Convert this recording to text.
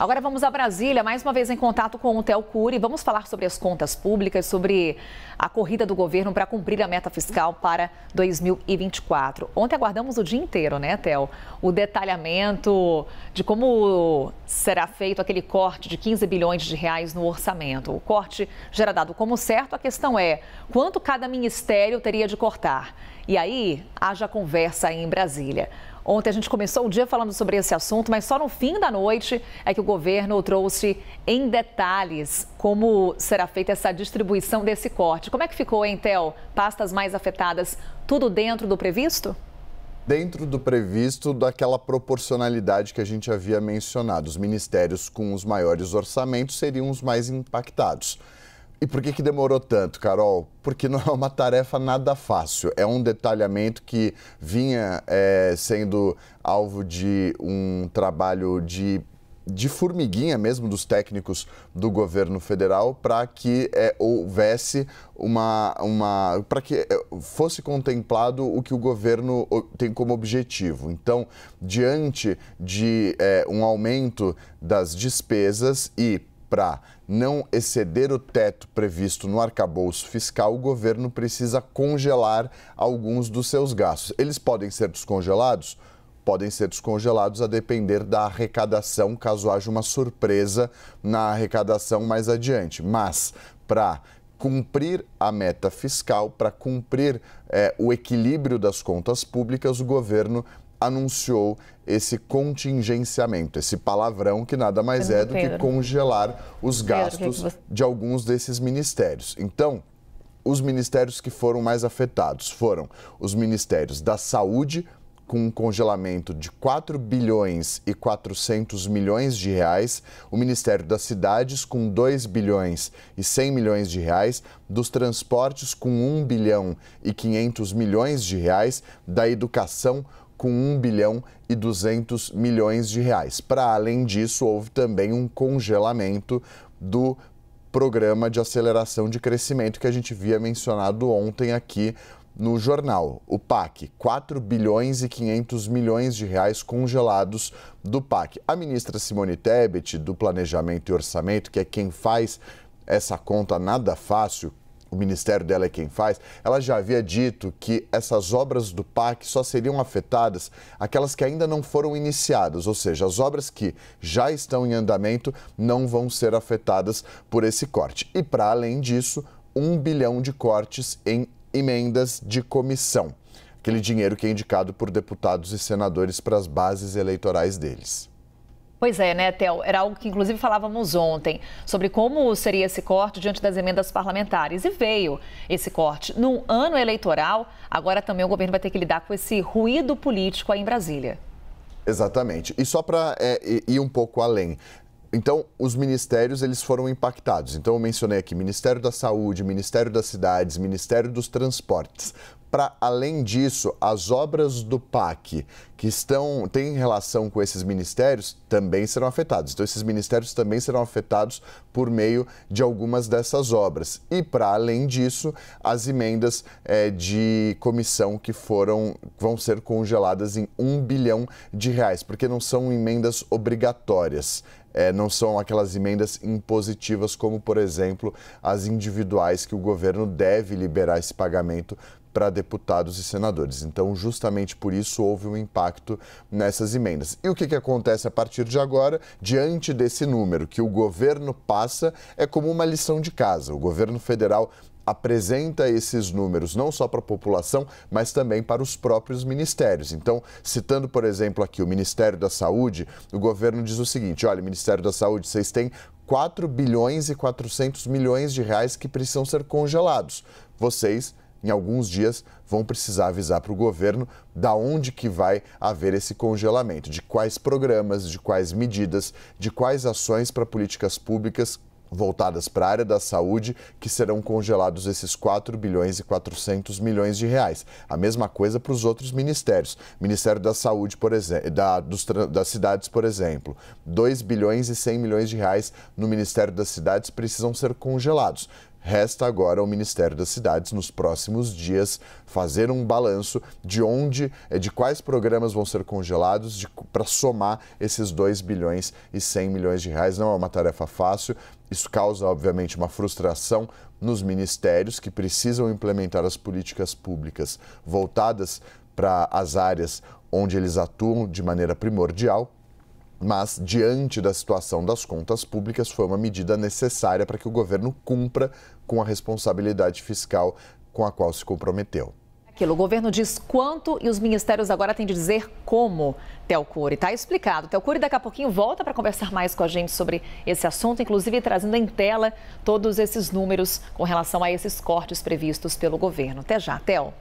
Agora vamos a Brasília, mais uma vez em contato com o Theo Cury. Vamos falar sobre as contas públicas, sobre a corrida do governo para cumprir a meta fiscal para 2024. Ontem aguardamos o dia inteiro, né, Theo? O detalhamento de como será feito aquele corte de 15 bilhões de reais no orçamento. O corte já era dado como certo, a questão é quanto cada ministério teria de cortar. E aí, haja conversa aí em Brasília. Ontem a gente começou o dia falando sobre esse assunto, mas só no fim da noite é que o governo trouxe em detalhes como será feita essa distribuição desse corte. Como é que ficou, hein, Pastas mais afetadas, tudo dentro do previsto? dentro do previsto daquela proporcionalidade que a gente havia mencionado. Os ministérios com os maiores orçamentos seriam os mais impactados. E por que, que demorou tanto, Carol? Porque não é uma tarefa nada fácil. É um detalhamento que vinha é, sendo alvo de um trabalho de, de formiguinha mesmo dos técnicos do governo federal para que é, houvesse uma. uma para que eh, fosse contemplado o que o governo tem como objetivo. Então, diante de é, um aumento das despesas e para não exceder o teto previsto no arcabouço fiscal, o governo precisa congelar alguns dos seus gastos. Eles podem ser descongelados? Podem ser descongelados a depender da arrecadação, caso haja uma surpresa na arrecadação mais adiante. Mas, para cumprir a meta fiscal, para cumprir é, o equilíbrio das contas públicas, o governo anunciou esse contingenciamento, esse palavrão que nada mais é do que congelar os é gastos de alguns desses ministérios. Então, os ministérios que foram mais afetados foram os ministérios da Saúde, com um congelamento de 4 bilhões e 400 milhões de reais, o Ministério das Cidades com 2 bilhões e 100 milhões de reais, dos Transportes com 1 bilhão e 500 milhões de reais, da Educação com 1 bilhão e 200 milhões de reais. Para além disso, houve também um congelamento do programa de aceleração de crescimento que a gente via mencionado ontem aqui no jornal, o PAC, 4 bilhões e 500 milhões de reais congelados do PAC. A ministra Simone Tebet, do Planejamento e Orçamento, que é quem faz essa conta nada fácil, o ministério dela é quem faz, ela já havia dito que essas obras do PAC só seriam afetadas aquelas que ainda não foram iniciadas, ou seja, as obras que já estão em andamento não vão ser afetadas por esse corte. E para além disso, um bilhão de cortes em emendas de comissão aquele dinheiro que é indicado por deputados e senadores para as bases eleitorais deles. Pois é, né, Tel? Era algo que inclusive falávamos ontem sobre como seria esse corte diante das emendas parlamentares. E veio esse corte. Num ano eleitoral, agora também o governo vai ter que lidar com esse ruído político aí em Brasília. Exatamente. E só para é, ir um pouco além, então, os ministérios eles foram impactados. Então, eu mencionei aqui Ministério da Saúde, Ministério das Cidades, Ministério dos Transportes. Para além disso, as obras do PAC que estão têm relação com esses ministérios também serão afetados. Então, esses ministérios também serão afetados por meio de algumas dessas obras. E para além disso, as emendas é, de comissão que foram vão ser congeladas em um bilhão de reais, porque não são emendas obrigatórias é, não são aquelas emendas impositivas, como, por exemplo, as individuais que o governo deve liberar esse pagamento para deputados e senadores. Então, justamente por isso houve um impacto nessas emendas. E o que, que acontece a partir de agora, diante desse número que o governo passa, é como uma lição de casa. O governo federal apresenta esses números não só para a população, mas também para os próprios ministérios. Então, citando, por exemplo, aqui o Ministério da Saúde, o governo diz o seguinte: olha, Ministério da Saúde, vocês têm 4 bilhões e 400 milhões de reais que precisam ser congelados. Vocês em alguns dias vão precisar avisar para o governo da onde que vai haver esse congelamento, de quais programas, de quais medidas, de quais ações para políticas públicas voltadas para a área da saúde, que serão congelados esses 4 bilhões e 400 milhões de reais. A mesma coisa para os outros ministérios. Ministério da Saúde, por exemplo, da, dos, das cidades, por exemplo, 2 bilhões e 100 milhões de reais no Ministério das Cidades precisam ser congelados. Resta agora ao Ministério das Cidades, nos próximos dias, fazer um balanço de onde, eh, de quais programas vão ser congelados para somar esses 2 bilhões e 100 milhões de reais. Não é uma tarefa fácil, isso causa, obviamente, uma frustração nos ministérios que precisam implementar as políticas públicas voltadas para as áreas onde eles atuam de maneira primordial, mas diante da situação das contas públicas foi uma medida necessária para que o governo cumpra com a responsabilidade fiscal com a qual se comprometeu. Aquilo, o governo diz quanto e os ministérios agora têm de dizer como. Telcure, está explicado. Telcure daqui a pouquinho volta para conversar mais com a gente sobre esse assunto, inclusive trazendo em tela todos esses números com relação a esses cortes previstos pelo governo. Até já, Tel.